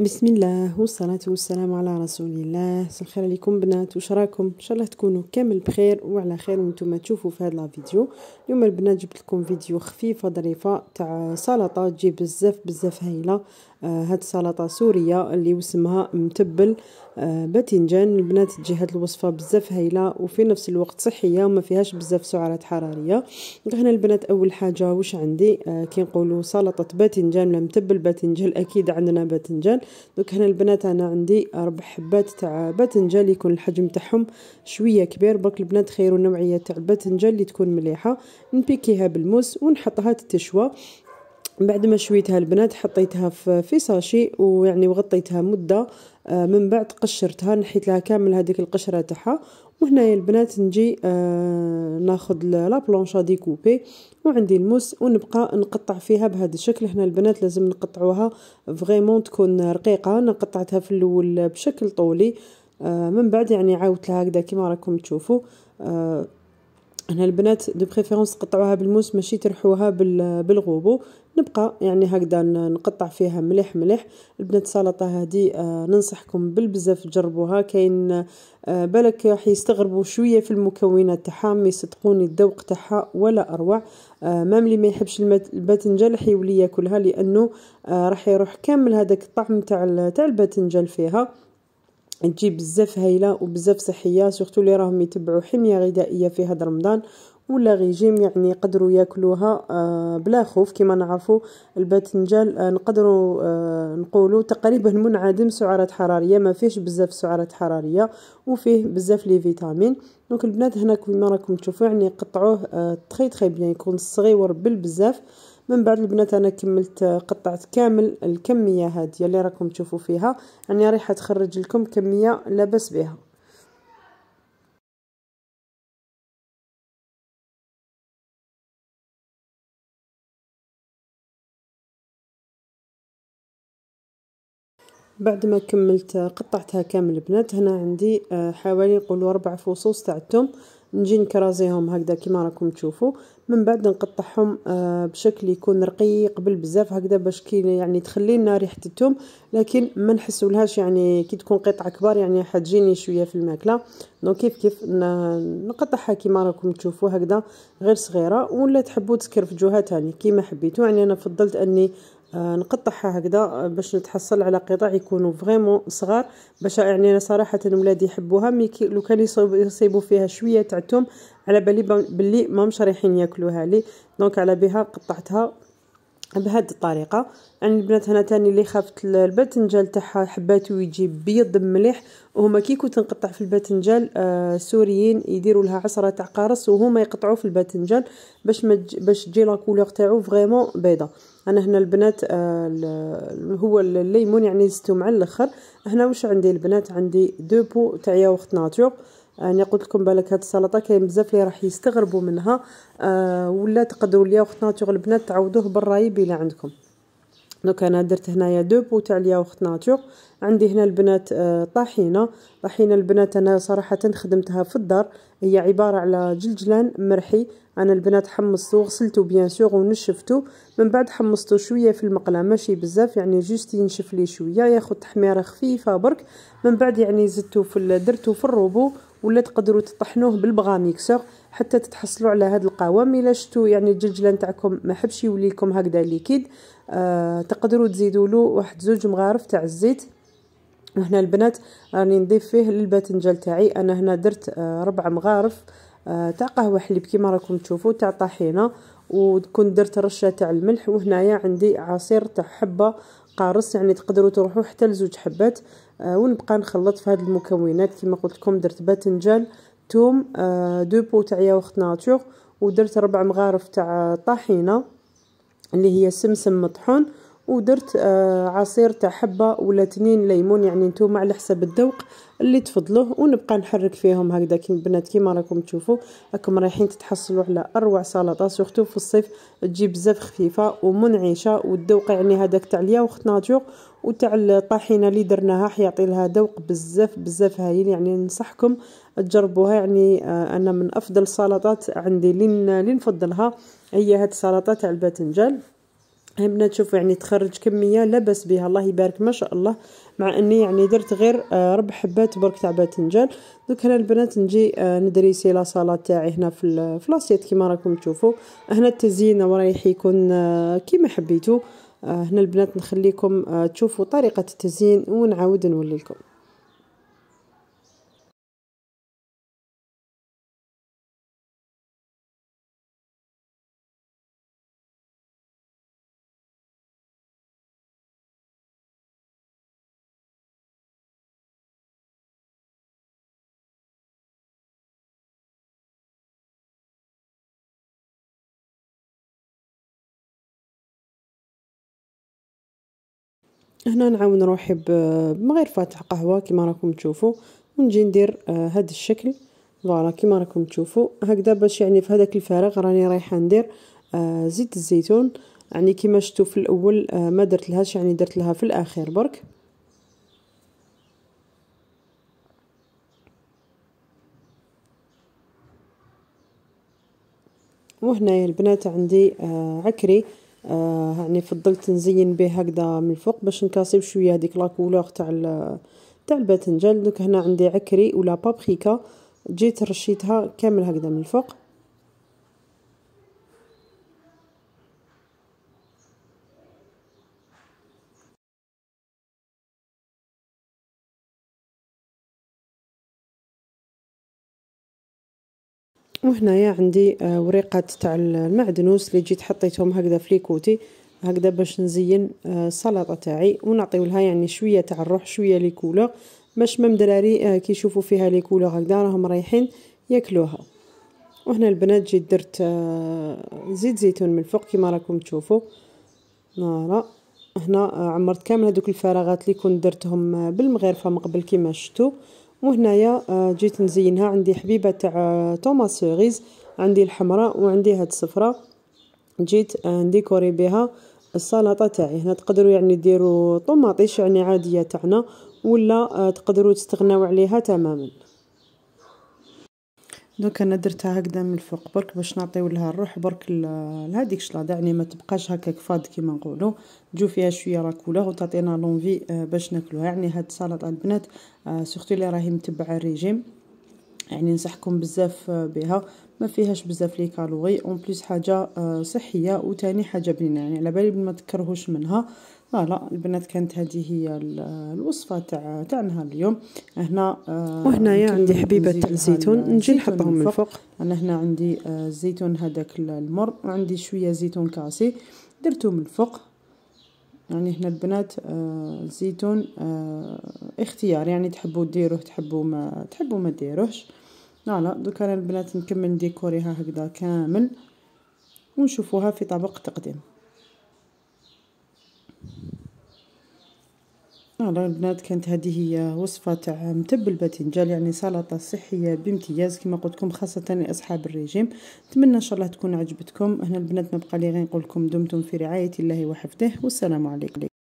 بسم الله والصلاة والسلام على رسول الله الخير عليكم بنات وشراكم ان شاء الله تكونوا كامل بخير وعلى خير وانتم تشوفوا في هذا الفيديو اليوم البنات جبت لكم فيديو خفيفه ظريفه تاع سلطه تجي بزاف بزاف هايله آه، هاد السلطه سوريه اللي وسمها متبل آه، باذنجان البنات تجي هاد الوصفه بزاف هايله وفي نفس الوقت صحيه وما فيهاش بزاف سعرات حراريه هنا البنات اول حاجه واش عندي آه، نقولوا سلطه باذنجان ولا متبل باذنجان اكيد عندنا باذنجان دوك هنا البنات انا عندي ربع حبات تاع باذنجان يكون الحجم تاعهم شويه كبير برك البنات خيروا نوعيه تاع الباذنجان اللي تكون مليحه نبيكيها بالموس ونحطها تتشوى بعد ما شويتها البنات حطيتها في ساشي ويعني وغطيتها مدة آه، من بعد قشرتها نحيت لها كامل هذيك القشرة تاعها وهنايا البنات نجي آه، ناخذ لا بلونشا ديكوبي وعندي الموس ونبقى نقطع فيها بهذا الشكل هنا البنات لازم نقطعوها فريمون تكون رقيقه انا قطعتها في الاول بشكل طولي آه، من بعد يعني عاودت لها هكذا كما راكم تشوفوا هنا البنات دو بريفيرونس تقطعوها بالموس ماشي ترحوها بالغوبو نبقى يعني هكذا نقطع فيها مليح مليح البنات سلطه هذه آه، ننصحكم بالبزاف تجربوها كاين آه، بالك راح يستغربوا شويه في المكونات تاعها مي صدقوني الذوق تاعها ولا اروع آه، مام اللي ما يحبش الباذنجان راح يولي ياكلها لانه راح يروح كامل هذاك الطعم تاع تاع الباذنجان فيها تجي بزاف هايله وبزاف صحيه سورتو اللي راهم يتبعوا حميه غذائيه في هذا رمضان ولا ريجيم يعني يقدروا ياكلوها آه، بلا خوف كما نعرفوا الباذنجان آه، نقدروا آه، نقولوا تقريبا منعدم سعرات حراريه ما فيهش بزاف سعرات حراريه وفيه بزاف لي فيتامين دونك البنات هنا كيما راكم تشوفوا يعني قطعوه تخي تخي بيان يكون صغير بالبزاف من بعد البنات انا كملت قطعت كامل الكميه هاديه اللي راكم تشوفوا فيها يعني رايحه تخرج لكم كميه لاباس بها بعد ما كملت قطعتها كامل البنات هنا عندي آه، حوالي نقولوا اربع فصوص تاع التوم نجي نكرازيهم هكذا كما راكم تشوفوا من بعد نقطعهم آه، بشكل يكون رقيق بالبزاف هكذا باش كي يعني تخلي لنا ريحه الثوم لكن ما نحسولهاش يعني كي تكون قطعه كبار يعني حتجيني شويه في الماكله دونك كيف كيف نقطعها كما راكم تشوفوا هكذا غير صغيره ولا تحبوا تسكرفجوها ثاني كيما حبيتوا يعني انا فضلت اني آه، نقطعها هكذا باش نتحصل على قطع يكونوا فريمون صغار باش يعني انا صراحه ولادي يحبوها مي لو كان يصيبوا فيها شويه تاع على بالي بلي ماهمش رايحين ياكلوها لي دونك على بها قطعتها بهاد الطريقه يعني البنات هنا تاني اللي خافت الباذنجان تاعها حباتو يجي بيض مليح وهما كي كنت نقطع في الباذنجان آه يديروا لها عصره تاع قارص وهما يقطعوا في الباذنجان باش ما باش تجي لا كولور تاعو فريمون بيضه انا هنا البنات آه هو الليمون يعني زدتو مع الاخر هنا واش عندي البنات عندي دو بو تاع ياغورت ناتور انا يعني قلت لكم بالك هاد السلطه كاين بزاف اللي راح يستغربوا منها آه ولا تقدروا ليا اختنا ناتور البنات تعودوه بالرايب الى عندكم دونك انا درت هنايا دو بو تاع ليا اخت ناتور عندي هنا البنات آه طحينه طحينه البنات انا صراحه خدمتها في الدار هي عباره على جلجلان مرحي انا البنات حمصتو غسلتو بيان سور ونشفتو من بعد حمصتو شويه في المقله ماشي بزاف يعني جوست ينشف لي شويه ياخذ تحميره خفيفه برك من بعد يعني زدتو في درتو في الروبو ولا تقدروا تطحنوه بالبغا ميكسر حتى تتحصلوا على هذا القوام الا شفتوا يعني الجلجله نتاعكم ما حبش يولي لكم هكذا ليكيد آه تقدروا تزيدوا له واحد زوج مغارف تاع الزيت وهنا البنات راني نضيف فيه للباذنجان تاعي انا هنا درت آه ربع مغارف آه تاع قهوه حليب كيما راكم تشوفوا تاع طحينه وكنت درت رشه تاع الملح وهنايا عندي عصير تاع حبه قارص يعني تقدروا تروحوا حتى لزوج حبات آه ونبقى نخلط في هاد المكونات كما قلت لكم درت باذنجان ثوم آه دو بو تاع ياوخت ناتور ودرت ربع مغارف تاع طحينه اللي هي سمسم مطحون ودرت آه، عصير تاع حبه ولا تنين ليمون يعني نتوما على حسب الذوق اللي تفضلوه ونبقى نحرك فيهم هكذا كي البنات كيما راكم تشوفوا راكم رايحين تتحصلوا على اروع سلطه سورتو في الصيف تجي بزاف خفيفه ومنعشه والذوق يعني هذاك تاع الياوخت ناتور وتاع الطحينه اللي درناها حيعطي لها ذوق بزاف بزاف هايل يعني ننصحكم تجربوها يعني آه، انا من افضل السلطات عندي اللي نفضلها هي هاد السلطه تاع الباذنجان بنات شوفوا يعني تخرج كمية لبس بها الله يبارك ما شاء الله مع اني يعني درت غير آه، ربع حبات برك تاع باذنجان دوك هنا البنات نجي آه، ندريسي لا صالا تاعي هنا في فلاسيت كيما راكم تشوفوا هنا التزيين ورايح يكون آه، كيما حبيتو هنا البنات نخليكم تشوفوا طريقه التزيين ونعاود نولي لكم هنا نعاون روحي غير فاتح قهوه كما راكم تشوفوا ونجي ندير هذا آه، الشكل فوالا كما راكم تشوفوا هكذا باش يعني في هذاك الفراغ راني رايحه ندير آه، زيت الزيتون يعني كما شفتوا في الاول آه، ما درت لهاش يعني درت لها في الاخير برك وهنايا البنات عندي عكري آه يعني فضلت نزين به هكذا من الفوق باش نكاسي بشويه هذيك لا كولور تاع تاع الباذنجان دوك هنا عندي عكري ولا بابريكا جيت رشيتها كامل هكذا من الفوق وهنايا عندي آه، وريقات تاع المعدنوس اللي جيت حطيتهم هكذا ليكوتي هكذا باش نزين آه، السلطه تاعي ونعطيو لها يعني شويه تاع الروح شويه لي كولور باش مام دراري آه، كي يشوفوا فيها لي كولور هكذا راهم رايحين ياكلوها وهنا البنات جيت درت زيت زيتون من الفوق كما راكم تشوفوا نارا هنا عمرت كامل هذوك الفراغات اللي كنت درتهم بالمغرفه من قبل كما شفتوا وهنايا آه، جيت نزينها عندي حبيبه تاع آه، توماس سوغيز عندي الحمراء وعندي هاد الصفراء جيت آه، نديكوري بها السلطه تاعي هنا تقدروا يعني ديروا طوماطيش يعني عاديه تاعنا ولا تقدروا تستغناو عليها تماما دونك انا درتها هكذا من الفوق برك باش نعطيو لها الروح برك لهذيك شلاضه يعني ما تبقاش هكاك فاد كيما نقولوا تجو فيها شويه كولور وتعطينا لونفي آه، باش ناكلوها يعني هاد السلطه البنات آه، سورتو اللي راهي متبعه الريجيم يعني ننصحكم بزاف بها ما فيهاش بزاف لي كالوري اون بليس حاجه آه، صحيه وتاني حاجه بنينه يعني على بالي ما تكرهوش منها فوالا البنات كانت هذه هي الوصفه تاع تاع نهار اليوم هنا آه، وهنايا عندي حبيبه تاع الزيتون نجي نحطهم من فوق انا هنا عندي آه، الزيتون هذاك المر وعندي شويه زيتون كاسي درتو من الفوق يعني هنا البنات الزيتون آه، آه، اختيار يعني تحبوا ديروه تحبوا ما تحبوا ما ديروهش فوالا دوكا انا البنات نكمل نديكوريها هكذا كامل ونشوفوها في طبق تقديم والله البنات كانت هذه هي وصفة تاع متبل باذنجان يعني سلطة صحية بامتياز كما قلت لكم خاصة لأصحاب الريجيم نتمنى إن شاء الله تكون عجبتكم هنا البنات ما بقى لي غير نقول لكم دمتم في رعاية الله وحفظه والسلام عليكم